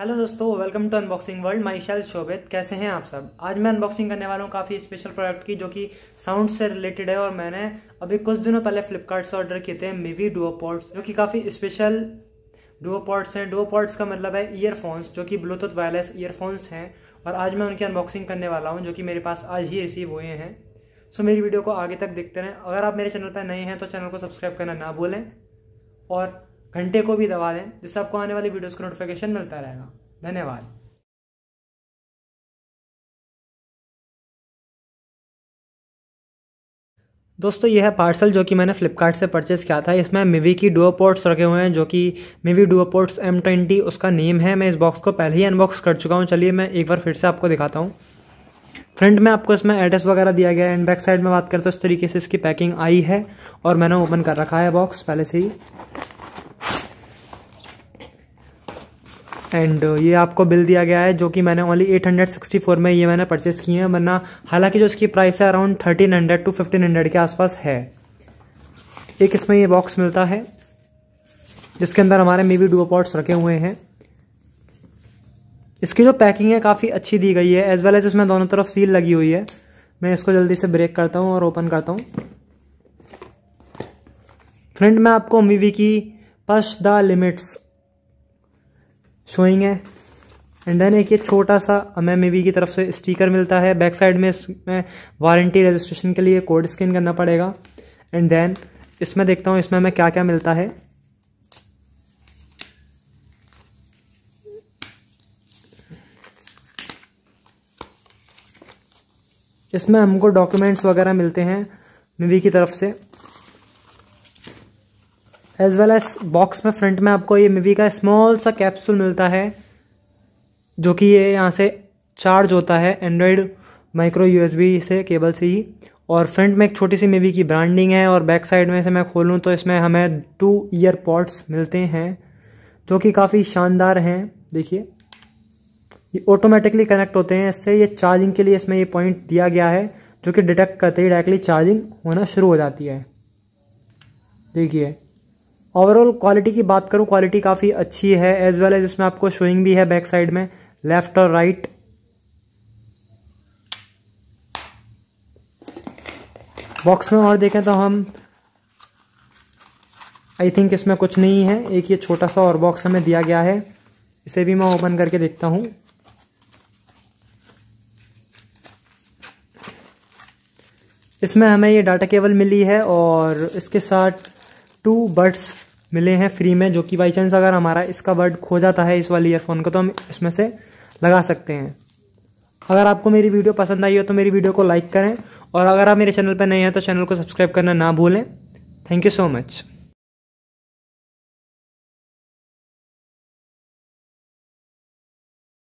hello दोस्तों welcome to unboxing world myself Shobhit कैसे हैं आप सब आज मैं अनबॉक्सिंग करने वाला हूँ काफ़ी स्पेशल प्रोडक्ट की जो कि साउंड से रिलेटेड है और मैंने अभी कुछ दिनों पहले फ्लिपकार्ट से ऑर्डर किए थे मिवी डुओपोर्ट्स जो कि काफ़ी स्पेशल डुओपोर्ट्स हैं डुओपोर्ट्स का मतलब है ईयरफोन्स जो कि ब्लूटूथ वायरलेस ईयरफोन्स हैं और आज मैं उनकी अनबॉक्सिंग करने वाला हूँ जो कि मेरे पास आज ही रिसीव हुए हैं सो मेरी वीडियो को आगे तक देखते रहें अगर आप मेरे चैनल पर नए हैं तो चैनल को सब्सक्राइब करना ना भूलें और घंटे को भी दबा दें जिससे आपको आने वाली वीडियोस का नोटिफिकेशन मिलता रहेगा धन्यवाद दोस्तों यह है पार्सल जो कि मैंने फ्लिपकार्ट से परचेस किया था इसमें मिवी की डुओ पोर्ट्स रखे हुए हैं जो कि Mivi duo ports M twenty उसका नेम है मैं इस बॉक्स को पहले ही अनबॉक्स कर चुका हूँ चलिए मैं एक बार फिर से आपको दिखाता हूँ फ्रंट में आपको इसमें एड्रेस वगैरह दिया गया है एंड बैक साइड में बात करें तो इस तरीके से इसकी पैकिंग आई है और मैंने ओपन कर रखा है बॉक्स पहले से ही एंड uh, ये आपको बिल दिया गया है जो कि मैंने ओनली 864 में ये मैंने परचेस किए हैं वरना हालांकि जो इसकी प्राइस है अराउंड 1300 टू 1500 के आसपास है एक इसमें ये बॉक्स मिलता है जिसके अंदर हमारे मे बी डुओपॉट्स रखे हुए हैं इसकी जो पैकिंग है काफ़ी अच्छी दी गई है एज वेल एज इसमें दोनों तरफ सील लगी हुई है मैं इसको जल्दी से ब्रेक करता हूँ और ओपन करता हूँ फ्रेंड मैं आपको मीवी की पश द लिमिट्स शोइंग है एंड देन एक ये छोटा सा हमें एम की तरफ से स्टिकर मिलता है बैक साइड में इसमें वारंटी रजिस्ट्रेशन के लिए कोड स्कैन करना पड़ेगा एंड देन इसमें देखता हूँ इसमें हमें क्या क्या मिलता है इसमें हमको डॉक्यूमेंट्स वगैरह मिलते हैं मिवी की तरफ से एज वेल एज बॉक्स में फ्रंट में आपको ये मिवी का स्मॉल सा कैप्सूल मिलता है जो कि ये यहाँ से चार्ज होता है एंड्रॉयड माइक्रो यूएसबी से केबल से ही और फ्रंट में एक छोटी सी मिवी की ब्रांडिंग है और बैक साइड में से मैं खोलूँ तो इसमें हमें टू ईयर पॉड्स मिलते हैं जो कि काफ़ी शानदार हैं देखिए ये ऑटोमेटिकली कनेक्ट होते हैं इससे ये चार्जिंग के लिए इसमें ये पॉइंट दिया गया है जो कि डिटेक्ट करते ही डायरेक्टली चार्जिंग होना शुरू हो जाती है देखिए ओवरऑल क्वालिटी की बात करूँ क्वालिटी काफ़ी अच्छी है एज वेल एज इसमें आपको शोइंग भी है बैक साइड में लेफ्ट और राइट बॉक्स में और देखें तो हम आई थिंक इसमें कुछ नहीं है एक ये छोटा सा और बॉक्स हमें दिया गया है इसे भी मैं ओपन करके देखता हूँ इसमें हमें ये डाटा केबल मिली है और इसके साथ टू बर्ड्स मिले हैं फ्री में जो कि बाई चांस अगर हमारा इसका वर्ड खो जाता है इस वाले ईयरफोन का तो हम इसमें से लगा सकते हैं अगर आपको मेरी वीडियो पसंद आई हो तो मेरी वीडियो को लाइक करें और अगर आप मेरे चैनल पर नए हैं तो चैनल को सब्सक्राइब करना ना भूलें थैंक यू सो मच